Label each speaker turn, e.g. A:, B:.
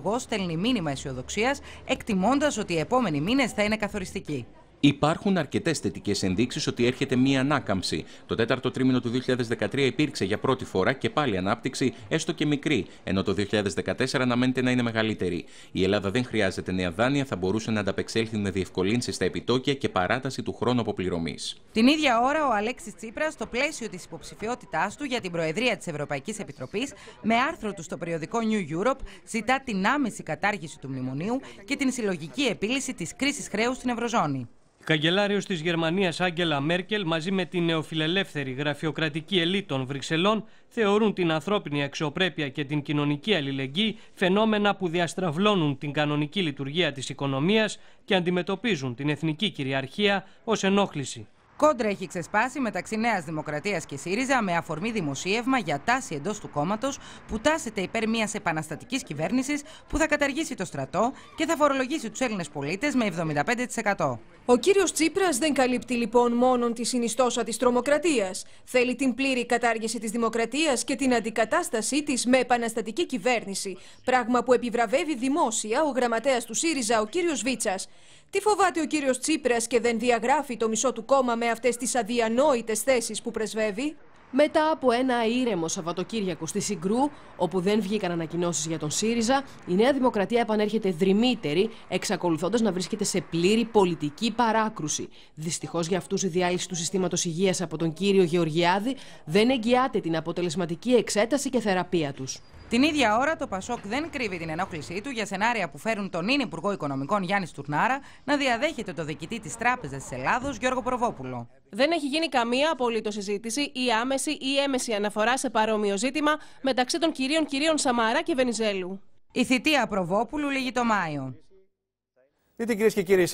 A: Υπουργός στέλνει μήνυμα αισιοδοξίας, εκτιμώντας ότι οι επόμενοι μήνες θα είναι καθοριστικοί.
B: Υπάρχουν αρκετές θετικές ενδείξεις ότι έρχεται μία ανάκαμψη. Το τέταρτο τρίμηνο του 2013 υπήρξε για πρώτη φορά και πάλι ανάπτυξη, έστω και μικρή, ενώ το 2014 αναμένεται να είναι μεγαλύτερη. Η Ελλάδα δεν χρειάζεται νέα δάνεια, θα μπορούσε να ανταπεξέλθει με διευκολύνσεις στα επιτόκια και παράταση του χρόνου αποπληρωμής.
A: Την ίδια ώρα, ο Αλέξης Τσίπρας, στο πλαίσιο της υποψηφιότητάς του για την Προεδρία της Ευρωπαϊκής Επιτροπής, με άρθρο του στο περιοδικό New Europe, ζητά την άμεση κατάργηση του μνημονίου και την συλλογική επίλυση της κρίσης χρέους στην Ευρωζώνη.
C: Η καγκελάριος της Γερμανίας Άγγελα Μέρκελ μαζί με την νεοφιλελεύθερη γραφειοκρατική ελίτ των Βρυξελών θεωρούν την ανθρώπινη αξιοπρέπεια και την κοινωνική αλληλεγγύη φαινόμενα που διαστραβλώνουν την κανονική λειτουργία της οικονομίας και αντιμετωπίζουν την εθνική κυριαρχία ως ενόχληση.
A: Κόντρα έχει ξεσπάσει μεταξύ Νέας Δημοκρατίας και ΣΥΡΙΖΑ με αφορμή δημοσίευμα για τάση εντός του κόμματος που τάσεται υπέρ μιας επαναστατικής κυβέρνησης
D: που θα καταργήσει το στρατό και θα φορολογήσει τους Έλληνες πολίτες με 75%. Ο κύριος Τσίπρας δεν καλύπτει λοιπόν μόνο τη συνιστόσα της τρομοκρατίας. Θέλει την πλήρη κατάργηση της δημοκρατίας και την αντικατάστασή της με επαναστατική κυβέρνηση. Πράγμα που επιβραβεύει δημόσια ο γραμματέας του ΣΥΡΙΖΑ, ο κύριος Βίτσας. Τι φοβάται ο κύριος Τσίπρας και δεν διαγράφει το μισό του κόμμα με αυτές τις αδιανόητες θέσεις που πρεσβεύει. Μετά
E: από ένα ήρεμο Σαββατοκύριακο στη Συγκρού, όπου δεν βγήκαν ανακοινώσεις για τον ΣΥΡΙΖΑ, η Νέα Δημοκρατία επανέρχεται δρυμύτερη, εξακολουθώντας να βρίσκεται σε πλήρη πολιτική παράκρουση. Δυστυχώς για αυτούς η διάλυση του συστήματος υγείας από τον κύριο Γεωργιάδη δεν εγγυάται την αποτελεσματική εξέταση και θεραπεία τους.
A: Την ίδια ώρα, το Πασόκ δεν κρύβει την ενόχλησή του για σενάρια που φέρουν τον νυν Υπουργό Οικονομικών Γιάννης Τουρνάρα να διαδέχεται το διοικητή της Τράπεζας της Ελλάδος Γιώργο Προβόπουλο. Δεν έχει γίνει καμία απολύτως συζήτηση ή άμεση ή
E: έμεση αναφορά σε παρόμοιο ζήτημα μεταξύ των κυρίων κυρίων Σαμαρά και Βενιζέλου.
A: Η θητεία Προβόπουλου λύγει το Μάιο. Δείτε κυρίες και κύριοι.